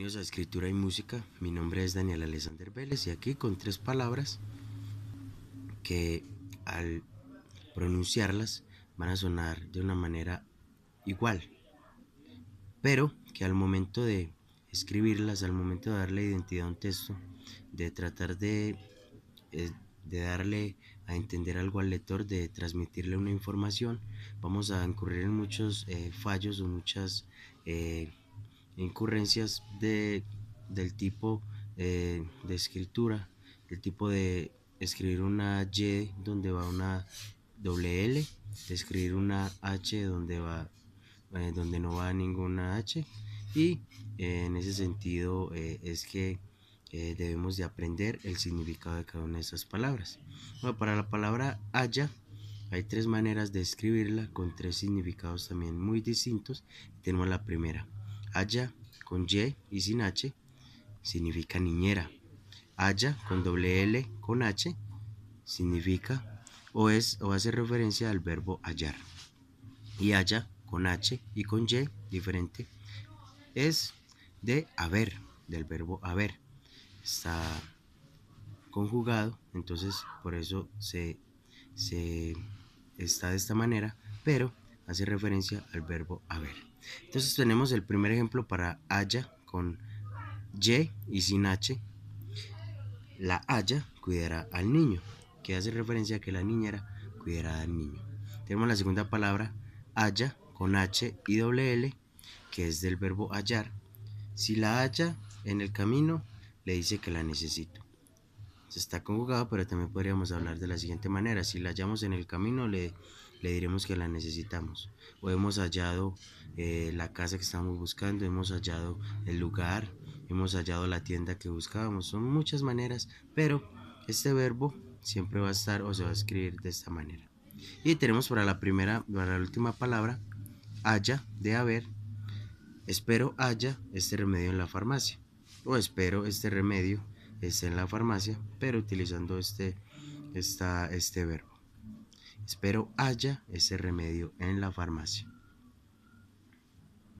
Bienvenidos a Escritura y Música. Mi nombre es Daniel Alexander Vélez y aquí con tres palabras que al pronunciarlas van a sonar de una manera igual, pero que al momento de escribirlas, al momento de darle identidad a un texto, de tratar de, eh, de darle a entender algo al lector, de transmitirle una información, vamos a incurrir en muchos eh, fallos o muchas... Eh, incurrencias de, del tipo eh, de escritura, el tipo de escribir una Y donde va una doble L, escribir una H donde, va, eh, donde no va ninguna H. Y eh, en ese sentido es que debemos de aprender el significado de cada una de esas palabras. para la palabra haya, hay tres maneras de escribirla con tres significados también muy distintos. Tenemos la primera, Haya con Y y sin H significa niñera. Haya con doble L con H significa o es o hace referencia al verbo hallar. Y haya con H y con Y diferente es de haber, del verbo haber. Está conjugado, entonces por eso se está de esta manera, pero hace referencia al verbo haber. Entonces tenemos el primer ejemplo para haya con y y sin h. La haya cuidará al niño, que hace referencia a que la niñera cuidará al niño. Tenemos la segunda palabra haya con h y doble l, que es del verbo hallar. Si la haya en el camino, le dice que la necesito. Se está conjugado, pero también podríamos hablar de la siguiente manera. Si la hallamos en el camino, le le diremos que la necesitamos. O hemos hallado eh, la casa que estamos buscando, hemos hallado el lugar, hemos hallado la tienda que buscábamos. Son muchas maneras, pero este verbo siempre va a estar o se va a escribir de esta manera. Y tenemos para la primera, para la última palabra, haya de haber. Espero haya este remedio en la farmacia. O espero este remedio esté en la farmacia, pero utilizando este, este verbo. Espero haya ese remedio en la farmacia.